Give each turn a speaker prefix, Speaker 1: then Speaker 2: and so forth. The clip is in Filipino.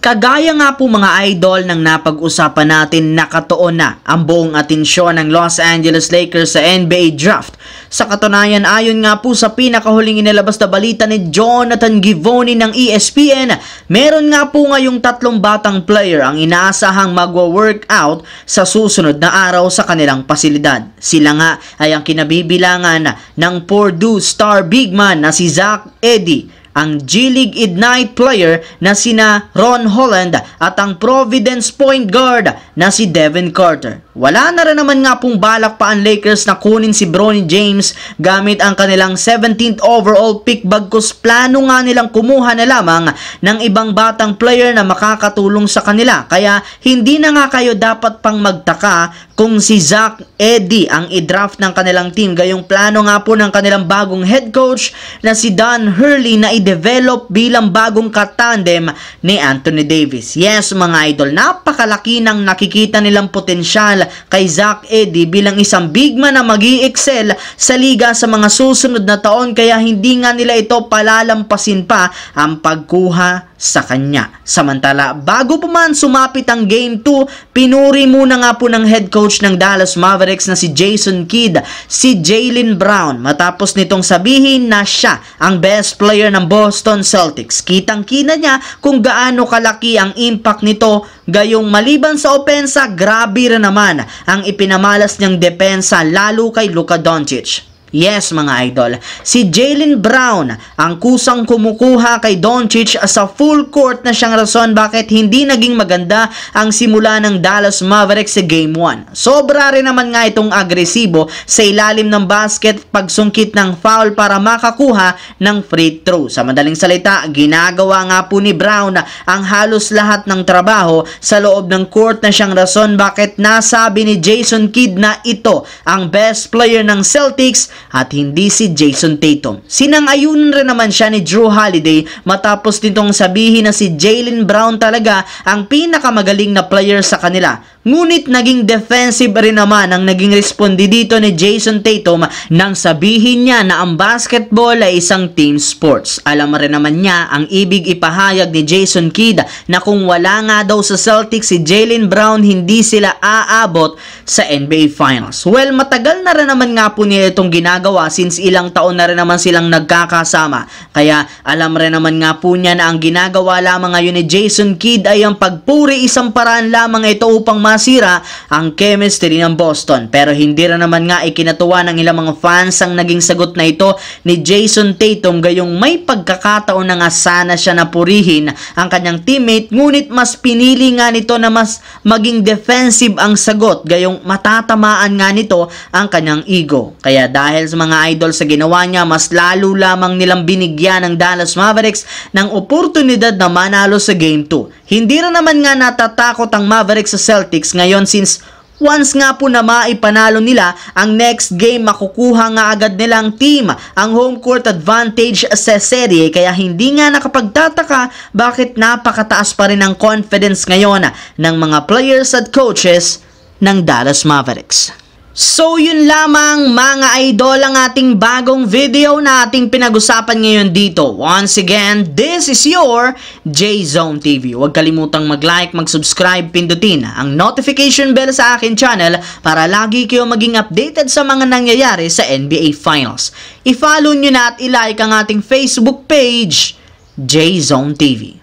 Speaker 1: Kagaya nga po mga idol ng napag-usapan natin nakatoon na ang buong atensyon ng Los Angeles Lakers sa NBA draft. Sa katunayan ayon nga po sa pinakahuling inilabas na balita ni Jonathan Givoni ng ESPN, meron nga po ngayong tatlong batang player ang inaasahang magwa-workout sa susunod na araw sa kanilang pasilidad. Sila nga ay ang kinabibilangan ng Purdue star big man na si Zach Eddie ang G-League Ignite player na sina Ron Holland at ang Providence point guard na si Devin Carter. Wala na rin naman nga pong balak pa ang Lakers na kunin si Bronny James gamit ang kanilang 17th overall pick bagkus plano nga nilang kumuha na lamang ng ibang batang player na makakatulong sa kanila. Kaya hindi na nga kayo dapat pang magtaka kung si Zach Eddy ang i-draft ng kanilang team. Gayong plano nga po ng kanilang bagong head coach na si Don Hurley na i-develop bilang bagong katandem ni Anthony Davis. Yes mga idol, napakalaki ng nakikita nilang potensyal Rizal kay Zach Eddy bilang isang big man na mag excel sa liga sa mga susunod na taon kaya hindi nga nila ito palalampasin pa ang pagkuha sa kanya. Samantala, bago pa man sumapit ang Game 2, pinuri muna nga po ng head coach ng Dallas Mavericks na si Jason Kidd, si Jalen Brown, matapos nitong sabihin na siya ang best player ng Boston Celtics. Kitang-kita niya kung gaano kalaki ang impact nito, gayong maliban sa opensa, grabe rin naman ang ipinamalas niyang depensa lalo kay Luka Doncic. Yes mga idol, si Jalen Brown ang kusang kumukuha kay Doncic sa full court na siyang rason bakit hindi naging maganda ang simula ng Dallas Mavericks sa Game 1. Sobra rin naman nga itong agresibo sa ilalim ng basket pagsungkit ng foul para makakuha ng free throw. Sa madaling salita, ginagawa nga po ni Brown ang halos lahat ng trabaho sa loob ng court na siyang rason bakit nasabi ni Jason Kidd na ito ang best player ng Celtics at hindi si Jason Tatum. Sinangayunan rin naman siya ni Drew Holiday matapos nitong sabihin na si Jalen Brown talaga ang pinakamagaling na player sa kanila Ngunit naging defensive rin naman ang naging responde dito ni Jason Tatum nang sabihin niya na ang basketball ay isang team sports. Alam rin naman niya ang ibig ipahayag ni Jason Kidd na kung wala nga daw sa Celtics si Jalen Brown hindi sila aabot sa NBA Finals. Well, matagal na rin naman nga po niya itong ginagawa since ilang taon na rin naman silang nagkakasama. Kaya alam rin naman nga po niya na ang ginagawa lamang ngayon ni Jason Kidd ay ang pagpuri isang paraan lamang ito upang masira ang chemistry ng Boston. Pero hindi rin naman nga ikinatuwa ng ilang mga fans ang naging sagot na ito ni Jason Tatum gayong may pagkakataon na nga sana siya napurihin ang kanyang teammate ngunit mas pinili nga nito na mas maging defensive ang sagot gayong matatamaan nga nito ang kanyang ego. Kaya dahil sa mga idol sa ginawa niya mas lalo lamang nilang binigyan ng Dallas Mavericks ng oportunidad na manalo sa Game 2. Hindi rin naman nga natatakot ang Mavericks sa Celtics Celtics ngayon since Once nga po na maipanalo nila ang next game, makukuha nga agad nilang team ang home court advantage sa serye kaya hindi nga nakapagtataka bakit napakataas pa rin ang confidence ngayon ng mga players at coaches ng Dallas Mavericks. So yun lamang mga idol ang ating bagong video na ating pinag-usapan ngayon dito. Once again, this is your J-Zone TV. Huwag kalimutang mag-like, mag-subscribe, pindutin ang notification bell sa akin channel para lagi kayo maging updated sa mga nangyayari sa NBA Finals. I-follow nyo na at ilike ang ating Facebook page, J-Zone TV.